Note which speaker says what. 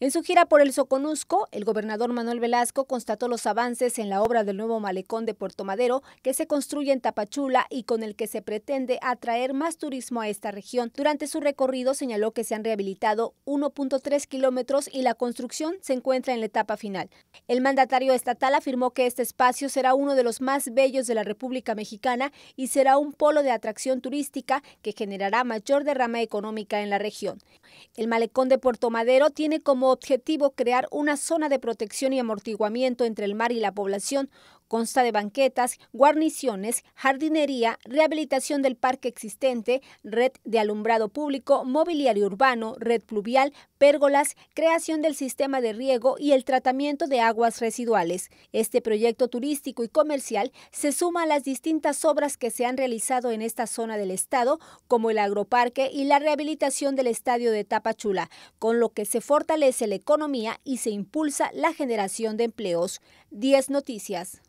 Speaker 1: En su gira por el Soconusco, el gobernador Manuel Velasco constató los avances en la obra del nuevo malecón de Puerto Madero que se construye en Tapachula y con el que se pretende atraer más turismo a esta región. Durante su recorrido señaló que se han rehabilitado 1.3 kilómetros y la construcción se encuentra en la etapa final. El mandatario estatal afirmó que este espacio será uno de los más bellos de la República Mexicana y será un polo de atracción turística que generará mayor derrama económica en la región. El malecón de Puerto Madero tiene como como objetivo crear una zona de protección y amortiguamiento entre el mar y la población Consta de banquetas, guarniciones, jardinería, rehabilitación del parque existente, red de alumbrado público, mobiliario urbano, red pluvial, pérgolas, creación del sistema de riego y el tratamiento de aguas residuales. Este proyecto turístico y comercial se suma a las distintas obras que se han realizado en esta zona del estado, como el agroparque y la rehabilitación del estadio de Tapachula, con lo que se fortalece la economía y se impulsa la generación de empleos. 10
Speaker 2: Noticias.